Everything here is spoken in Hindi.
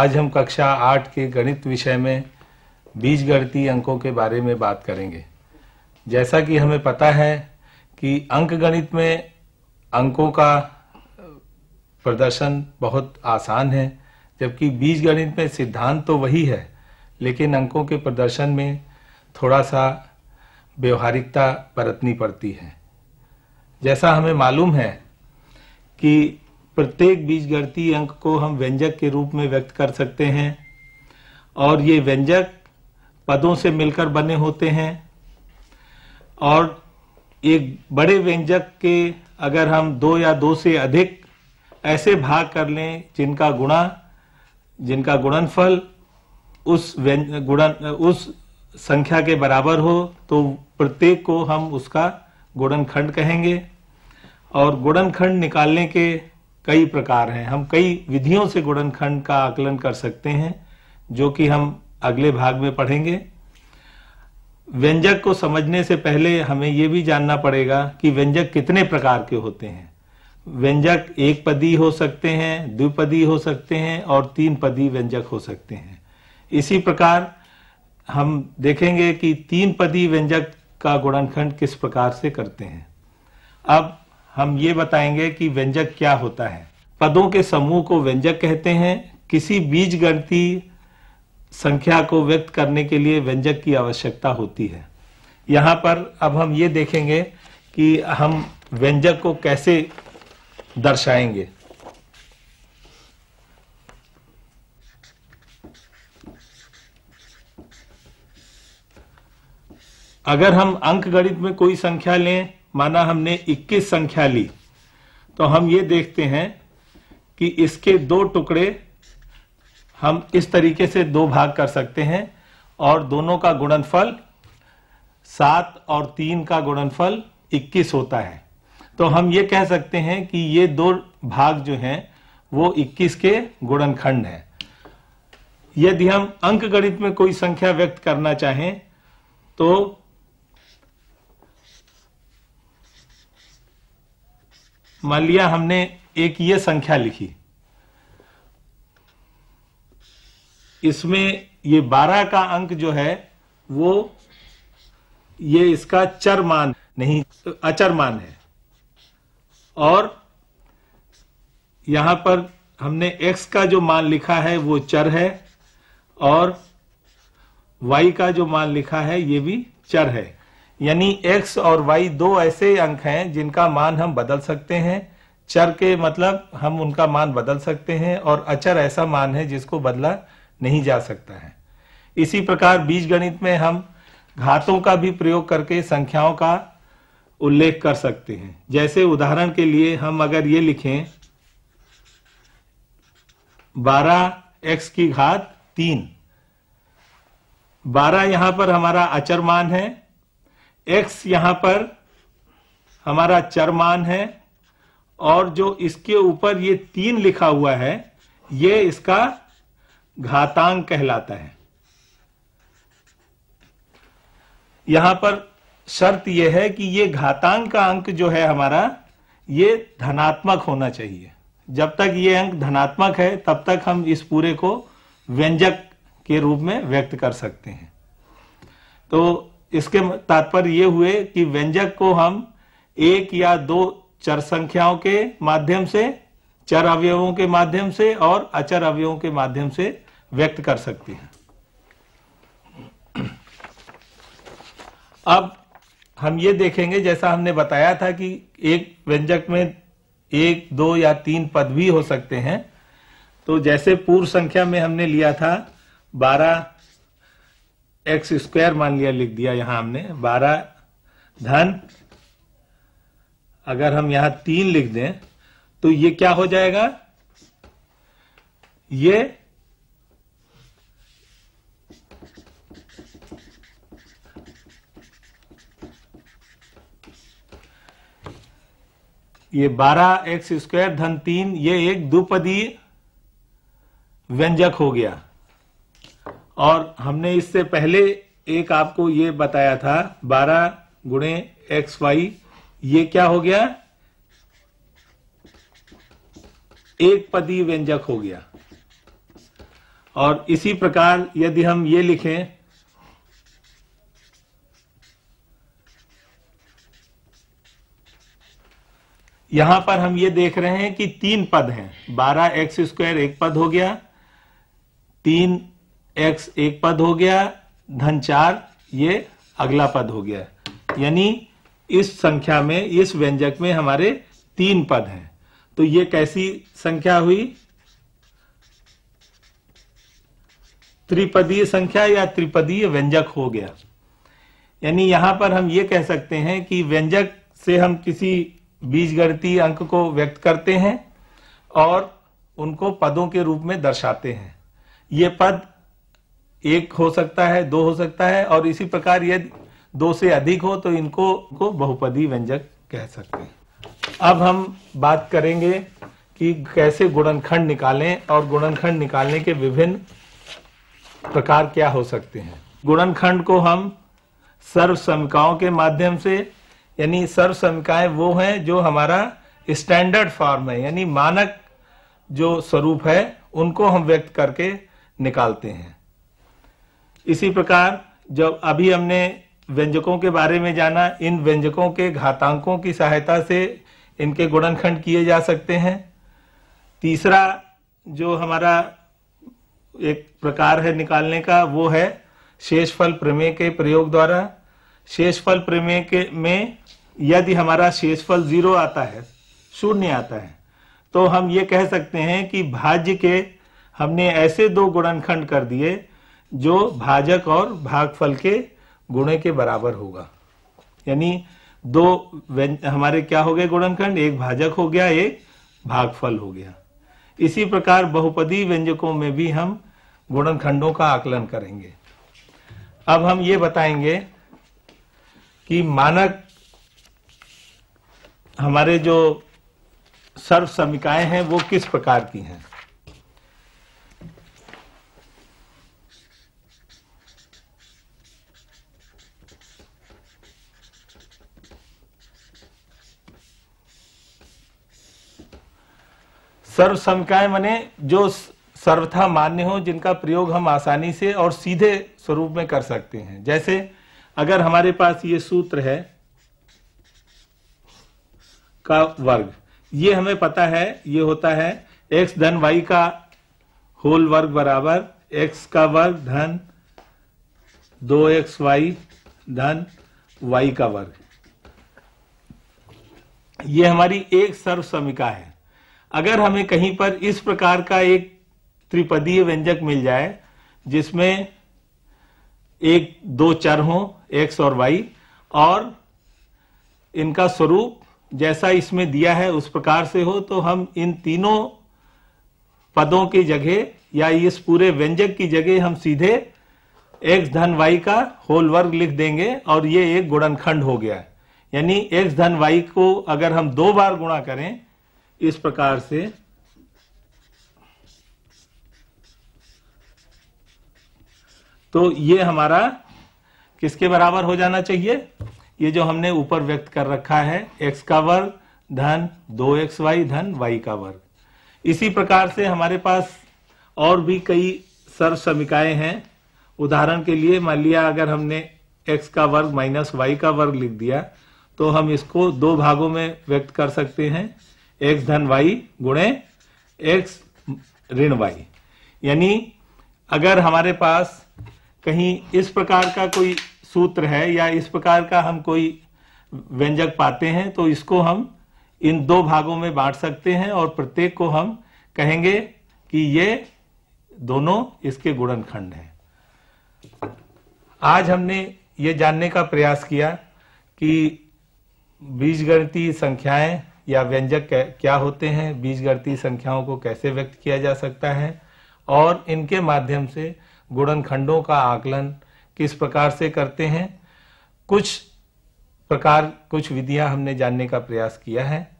आज हम कक्षा आठ के गणित विषय में बीजगणितीय अंकों के बारे में बात करेंगे जैसा कि हमें पता है कि अंक गणित में अंकों का प्रदर्शन बहुत आसान है जबकि बीजगणित में सिद्धांत तो वही है लेकिन अंकों के प्रदर्शन में थोड़ा सा व्यवहारिकता बरतनी पड़ती है जैसा हमें मालूम है कि प्रत्येक बीजगणितीय अंक को हम व्यंजक के रूप में व्यक्त कर सकते हैं और ये व्यंजक पदों से मिलकर बने होते हैं और एक बड़े व्यंजक के अगर हम दो या दो से अधिक ऐसे भाग कर लें जिनका गुणा जिनका गुणनफल उस गुणन उस संख्या के बराबर हो तो प्रत्येक को हम उसका गुणनखंड कहेंगे और गुणनखंड निकालने के कई प्रकार हैं हम कई विधियों से गुणनखंड का आकलन कर सकते हैं जो कि हम अगले भाग में पढ़ेंगे व्यंजक को समझने से पहले हमें यह भी जानना पड़ेगा कि व्यंजक कितने प्रकार के होते हैं व्यंजक एक पदी हो सकते हैं द्विपदी हो सकते हैं और तीन पदी व्यंजक हो सकते हैं इसी प्रकार हम देखेंगे कि तीन पदी व्यंजक का गुणनखंड किस प्रकार से करते हैं अब हम ये बताएंगे कि व्यंजक क्या होता है पदों के समूह को व्यंजक कहते हैं किसी बीज गणती संख्या को व्यक्त करने के लिए व्यंजक की आवश्यकता होती है यहाँ पर अब हम ये देखेंगे कि हम व्यंजक को कैसे दर्शाएंगे अगर हम अंक गणित में कोई संख्या लें माना हमने 21 संख्या ली तो हम ये देखते हैं कि इसके दो टुकड़े हम इस तरीके से दो भाग कर सकते हैं और दोनों का गुणनफल सात और तीन का गुणनफल 21 होता है तो हम ये कह सकते हैं कि ये दो भाग जो हैं वो 21 के गुणनखंड हैं यदि हम अंक गणित में कोई संख्या व्यक्त करना चाहें तो मान लिया हमने एक ये संख्या लिखी इसमें ये 12 का अंक जो है वो ये इसका चर मान नहीं अचर मान है और यहां पर हमने x का जो मान लिखा है वो चर है और y का जो मान लिखा है ये भी चर है यानी x और y दो ऐसे अंक हैं जिनका मान हम बदल सकते हैं चर के मतलब हम उनका मान बदल सकते हैं और अचर ऐसा मान है जिसको बदला नहीं जा सकता है इसी प्रकार बीज गणित में हम घातों का भी प्रयोग करके संख्याओं का उल्लेख कर सकते हैं जैसे उदाहरण के लिए हम अगर ये लिखें बारह एक्स की घात तीन बारह यहां पर हमारा अचर मान है एक्स यहां पर हमारा चरमान है और जो इसके ऊपर ये तीन लिखा हुआ है ये इसका घातांक कहलाता है यहां पर शर्त यह है कि ये घातांक का अंक जो है हमारा ये धनात्मक होना चाहिए जब तक ये अंक धनात्मक है तब तक हम इस पूरे को व्यंजक के रूप में व्यक्त कर सकते हैं तो इसके तात्पर्य ये हुए कि व्यंजक को हम एक या दो चर संख्याओं के माध्यम से चर अवयवों के माध्यम से और अचर अवयवों के माध्यम से व्यक्त कर सकते हैं अब हम ये देखेंगे जैसा हमने बताया था कि एक व्यंजक में एक दो या तीन पद भी हो सकते हैं तो जैसे पूर्व संख्या में हमने लिया था बारह एक्स स्क्वायर मान लिया लिख दिया यहां हमने बारह धन अगर हम यहां तीन लिख दें तो ये क्या हो जाएगा ये ये बारह एक्स स्क्वायर धन तीन ये एक द्विपदी व्यंजक हो गया और हमने इससे पहले एक आपको ये बताया था बारह गुणे एक्स वाई ये क्या हो गया एक पदी व्यंजक हो गया और इसी प्रकार यदि हम ये लिखें यहां पर हम ये देख रहे हैं कि तीन पद हैं बारह एक्स स्क्वायर एक पद हो गया तीन एक्स एक पद हो गया धन चार ये अगला पद हो गया यानी इस संख्या में इस व्यंजक में हमारे तीन पद हैं तो ये कैसी संख्या हुई त्रिपदीय संख्या या त्रिपदीय व्यंजक हो गया यानी यहां पर हम ये कह सकते हैं कि व्यंजक से हम किसी बीजगणितीय अंक को व्यक्त करते हैं और उनको पदों के रूप में दर्शाते हैं ये पद एक हो सकता है दो हो सकता है और इसी प्रकार यदि दो से अधिक हो तो इनको को बहुपदी व्यंजक कह सकते हैं अब हम बात करेंगे कि कैसे गुणनखंड निकालें और गुणनखंड निकालने के विभिन्न प्रकार क्या हो सकते हैं गुणनखंड को हम सर्व समिकाओं के माध्यम से यानी सर्व समिकाएं वो हैं जो हमारा स्टैंडर्ड फॉर्म है यानी मानक जो स्वरूप है उनको हम व्यक्त करके निकालते हैं इसी प्रकार जब अभी हमने व्यंजकों के बारे में जाना इन व्यंजकों के घातांकों की सहायता से इनके गुणनखंड किए जा सकते हैं तीसरा जो हमारा एक प्रकार है निकालने का वो है शेषफल प्रमेय के प्रयोग द्वारा शेषफल प्रमेय के में यदि हमारा शेषफल जीरो आता है शून्य आता है तो हम ये कह सकते हैं कि भाज्य के हमने ऐसे दो गुणनखंड कर दिए जो भाजक और भागफल के गुणे के बराबर होगा यानी दो हमारे क्या हो गए गुणनखंड एक भाजक हो गया एक भागफल हो गया इसी प्रकार बहुपदी व्यंजकों में भी हम गुणनखंडों का आकलन करेंगे अब हम ये बताएंगे कि मानक हमारे जो सर्व समिकाएं हैं वो किस प्रकार की हैं सर्व समिकाएं मने जो सर्वथा मान्य हो जिनका प्रयोग हम आसानी से और सीधे स्वरूप में कर सकते हैं जैसे अगर हमारे पास ये सूत्र है का वर्ग ये हमें पता है ये होता है एक्स धन वाई का होल वर्ग बराबर एक्स का वर्ग धन दो एक्स वाई धन वाई का वर्ग ये हमारी एक सर्व समिका है अगर हमें कहीं पर इस प्रकार का एक त्रिपदीय व्यंजक मिल जाए जिसमें एक दो चर हो एक्स और वाई और इनका स्वरूप जैसा इसमें दिया है उस प्रकार से हो तो हम इन तीनों पदों की जगह या इस पूरे व्यंजक की जगह हम सीधे एक्स धन वाई का होल वर्ग लिख देंगे और ये एक गुणनखंड हो गया यानी एक्स धन वाई को अगर हम दो बार गुणा करें इस प्रकार से तो ये हमारा किसके बराबर हो जाना चाहिए ये जो हमने ऊपर व्यक्त कर रखा है x का वर्ग धन दो एक्स वाई धन वाई का वर्ग इसी प्रकार से हमारे पास और भी कई सर्व समिकाएं हैं उदाहरण के लिए मान लिया अगर हमने x का वर्ग माइनस वाई का वर्ग लिख दिया तो हम इसको दो भागों में व्यक्त कर सकते हैं एक्स धन वाई गुणे एक्स ऋण वाई यानी अगर हमारे पास कहीं इस प्रकार का कोई सूत्र है या इस प्रकार का हम कोई व्यंजक पाते हैं तो इसको हम इन दो भागों में बांट सकते हैं और प्रत्येक को हम कहेंगे कि ये दोनों इसके गुणनखंड हैं आज हमने ये जानने का प्रयास किया कि बीजगणितीय संख्याएं या व्यंजक क्या होते हैं बीजगणितीय संख्याओं को कैसे व्यक्त किया जा सकता है और इनके माध्यम से गुणनखंडों का आकलन किस प्रकार से करते हैं कुछ प्रकार कुछ विधियां हमने जानने का प्रयास किया है